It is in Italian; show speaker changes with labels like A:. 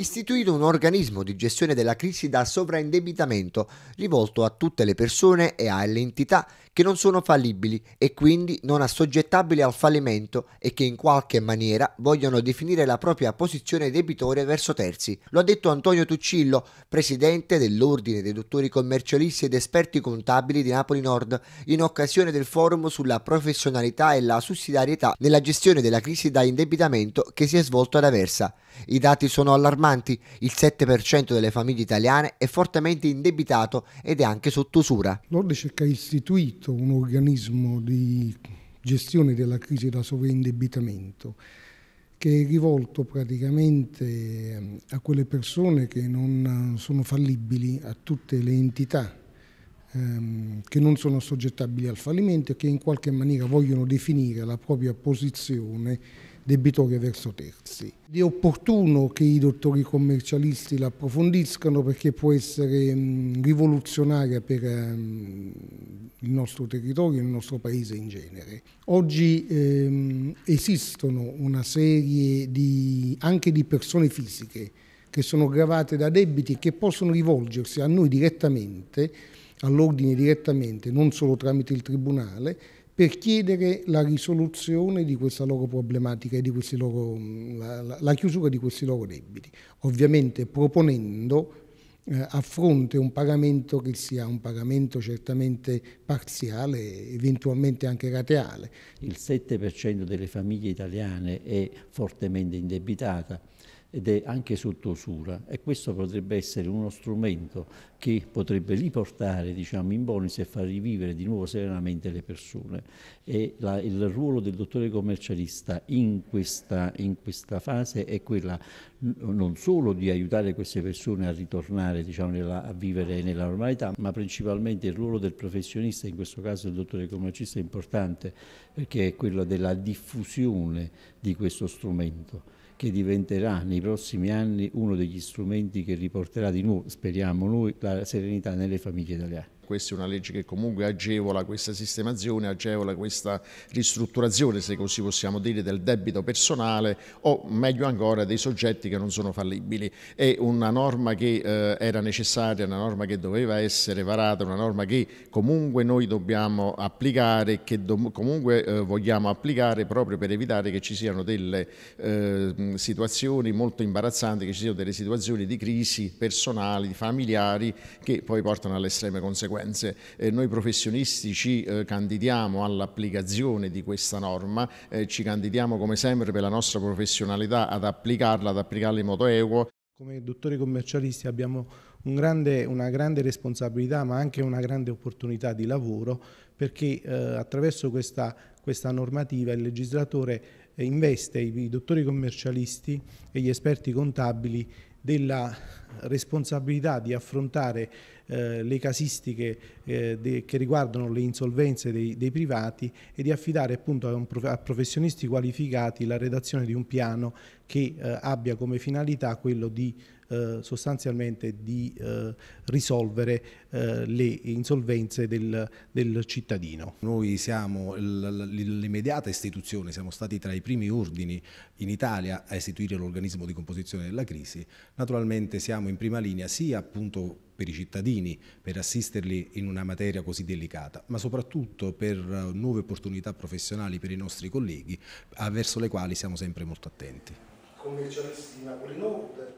A: istituito un organismo di gestione della crisi da sovraindebitamento rivolto a tutte le persone e alle entità che non sono fallibili e quindi non assoggettabili al fallimento e che in qualche maniera vogliono definire la propria posizione debitoria verso terzi. Lo ha detto Antonio Tuccillo, presidente dell'Ordine dei dottori commercialisti ed esperti contabili di Napoli Nord, in occasione del forum sulla professionalità e la sussidiarietà nella gestione della crisi da indebitamento che si è svolto ad Aversa. I dati sono allarmanti allarmanti, il 7% delle famiglie italiane è fortemente indebitato ed è anche sotto usura.
B: L'Ordice ha istituito un organismo di gestione della crisi da sovraindebitamento che è rivolto praticamente ehm, a quelle persone che non eh, sono fallibili, a tutte le entità ehm, che non sono soggettabili al fallimento e che in qualche maniera vogliono definire la propria posizione debitoria verso terzi. È opportuno che i dottori commercialisti l'approfondiscano perché può essere mh, mm, rivoluzionaria per mh, ehm, il nostro territorio, il nostro paese in genere. Oggi ehm, esistono una serie di, anche di persone fisiche che sono gravate da debiti che possono rivolgersi a noi direttamente all'ordine direttamente, non solo tramite il Tribunale, per chiedere la risoluzione di questa loro problematica e loro, mm, la, la, chiusura di questi loro debiti, ovviamente proponendo eh, a fronte un pagamento che sia un pagamento certamente parziale, eventualmente anche rateale.
C: Il 7% delle famiglie italiane è fortemente indebitata ed è anche sotto usura e questo potrebbe essere uno strumento che potrebbe riportare diciamo, in bonus e far rivivere di nuovo serenamente le persone. La, il ruolo del dottore commercialista in questa, in questa fase è quella non solo di aiutare queste persone a ritornare diciamo, nella, a vivere nella normalità, ma principalmente il ruolo del professionista, in questo caso il dottore commercialista è importante perché è quello della diffusione di questo strumento che diventerà nei prossimi anni uno degli strumenti che riporterà di nuovo, speriamo noi, la serenità nelle famiglie italiane
D: questa è una legge che comunque agevola questa sistemazione, agevola questa ristrutturazione, se così possiamo dire, del debito personale o meglio ancora dei soggetti che non sono fallibili. È una norma che eh, era necessaria, una norma che doveva essere varata, una norma che comunque noi dobbiamo applicare, che do comunque eh, vogliamo applicare proprio per evitare che ci siano delle eh, situazioni molto imbarazzanti, che ci siano delle situazioni di crisi personali, familiari che poi portano alle estreme conseguenze conseguenze. Eh, noi professionisti ci eh, candidiamo all'applicazione di questa norma, eh, ci candidiamo come sempre per la nostra professionalità ad applicarla, ad applicarla in modo equo.
E: Come dottori commercialisti abbiamo un grande, una grande responsabilità ma anche una grande opportunità di lavoro perché eh, attraverso questa, questa, normativa il legislatore eh, investe i, i dottori commercialisti e gli esperti contabili della responsabilità di affrontare eh, le casistiche eh, de, che riguardano le insolvenze dei, dei, privati e di affidare appunto a, un, a, professionisti qualificati la redazione di un piano che eh, abbia come finalità quello di eh, sostanzialmente di eh, risolvere eh, le insolvenze del, del, cittadino. Noi siamo l'immediata istituzione, siamo stati tra i primi ordini in Italia a istituire l'organismo di composizione della crisi, naturalmente siamo siamo in prima linea sia appunto per i cittadini, per assisterli in una materia così delicata, ma soprattutto per eh, nuove opportunità professionali per i nostri colleghi, eh, verso le quali siamo sempre molto attenti.
B: Commercialisti Napoli Nord